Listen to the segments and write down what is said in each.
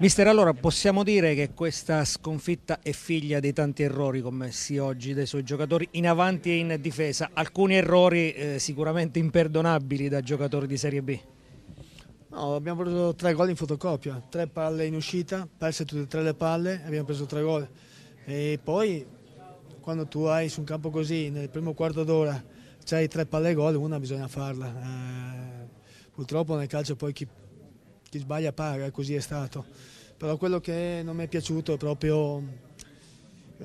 Mister, allora possiamo dire che questa sconfitta è figlia dei tanti errori commessi oggi dai suoi giocatori in avanti e in difesa, alcuni errori eh, sicuramente imperdonabili da giocatori di Serie B. No, abbiamo preso tre gol in fotocopia, tre palle in uscita, perse tutte e tre le palle e abbiamo preso tre gol. E poi quando tu hai su un campo così, nel primo quarto d'ora, c'hai tre palle gol, una bisogna farla. Eh, purtroppo nel calcio poi chi chi sbaglia paga, così è stato. Però quello che non mi è piaciuto è proprio eh,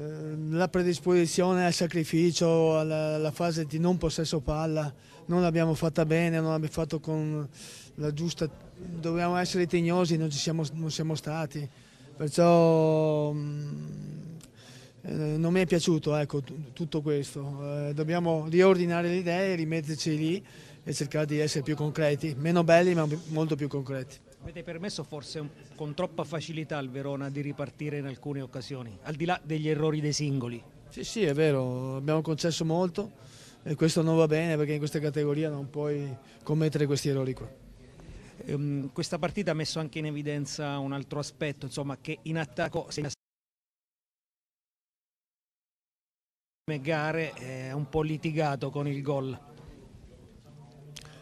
la predisposizione al sacrificio, alla, alla, fase di non possesso palla, non l'abbiamo fatta bene, non l'abbiamo fatto con la giusta, dovevamo essere tegnosi, non ci siamo, non siamo stati, perciò mm, eh, non mi è piaciuto ecco, tutto questo, eh, dobbiamo riordinare le idee, rimetterci lì e cercare di essere più concreti, meno belli ma molto più concreti. Avete permesso forse con troppa facilità al Verona di ripartire in alcune occasioni, al di là degli errori dei singoli? Sì, sì, è vero, abbiamo concesso molto e questo non va bene perché in questa categoria non puoi commettere questi errori qua. Ehm, questa partita ha messo anche in evidenza un altro aspetto, insomma, che in attacco si gare è un po' litigato con il gol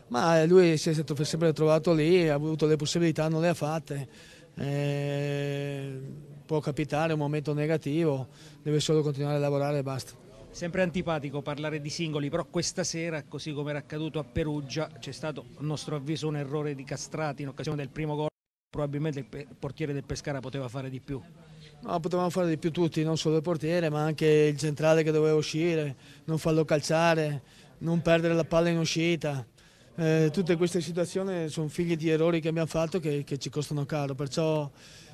ma lui si è stato sempre trovato lì, ha avuto le possibilità, non le ha fatte. Eh, può capitare un momento negativo, deve solo continuare a lavorare e basta. Sempre antipatico parlare di singoli, però questa sera, così come era accaduto a Perugia, c'è stato a nostro avviso un errore di Castrati in occasione del primo gol. Probabilmente il portiere del Pescara poteva fare di più. No, potevamo fare di più tutti, non solo il portiere, ma anche il centrale che doveva uscire, non farlo calciare, non perdere la palla in uscita. Eh, tutte queste situazioni sono figlie di errori che abbiamo fatto che, che ci costano caro, perciò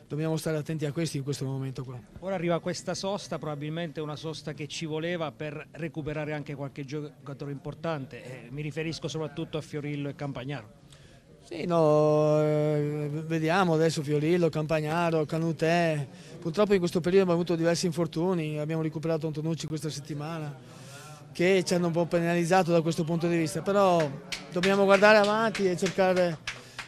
dobbiamo stare attenti a questi in questo momento qua. Ora arriva questa sosta, probabilmente una sosta che ci voleva per recuperare anche qualche giocatore importante, eh, mi riferisco soprattutto a Fiorillo e Campagnaro. Sì, no, eh, vediamo adesso Fiorillo, Campagnaro, Canutè, purtroppo in questo periodo abbiamo avuto diversi infortuni, abbiamo recuperato Antonucci questa settimana che ci hanno un po' penalizzato da questo punto di vista, però dobbiamo guardare avanti e cercare,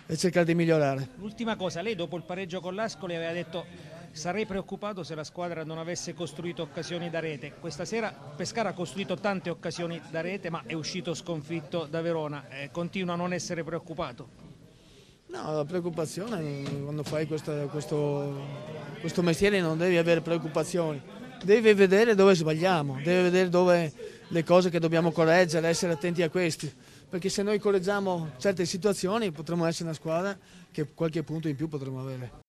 e cercare di migliorare. L'ultima cosa, lei dopo il pareggio con l'Ascoli aveva detto sarei preoccupato se la squadra non avesse costruito occasioni da rete. Questa sera Pescara ha costruito tante occasioni da rete ma è uscito sconfitto da Verona, eh, continua a non essere preoccupato. No, la preoccupazione, quando fai questo, questo, questo mestiere non devi avere preoccupazioni, devi vedere dove sbagliamo, devi vedere dove le cose che dobbiamo correggere, essere attenti a questi perché se noi correggiamo certe situazioni potremmo essere una squadra che qualche punto in più potremmo avere.